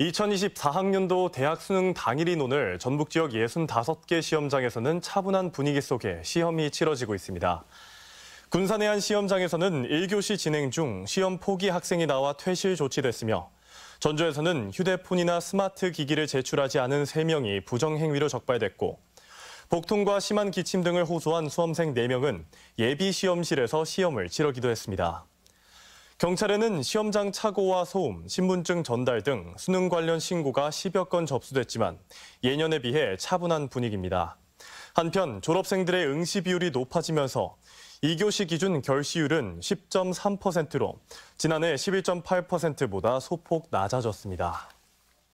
2024학년도 대학 수능 당일인오늘 전북 지역 65개 시험장에서는 차분한 분위기 속에 시험이 치러지고 있습니다. 군산의 한 시험장에서는 1교시 진행 중 시험 포기 학생이 나와 퇴실 조치됐으며 전주에서는 휴대폰이나 스마트 기기를 제출하지 않은 3명이 부정행위로 적발됐고 복통과 심한 기침 등을 호소한 수험생 4명은 예비 시험실에서 시험을 치러기도 했습니다. 경찰에는 시험장 착오와 소음, 신분증 전달 등 수능 관련 신고가 10여 건 접수됐지만 예년에 비해 차분한 분위기입니다. 한편 졸업생들의 응시 비율이 높아지면서 2교시 기준 결시율은 10.3%로 지난해 11.8%보다 소폭 낮아졌습니다.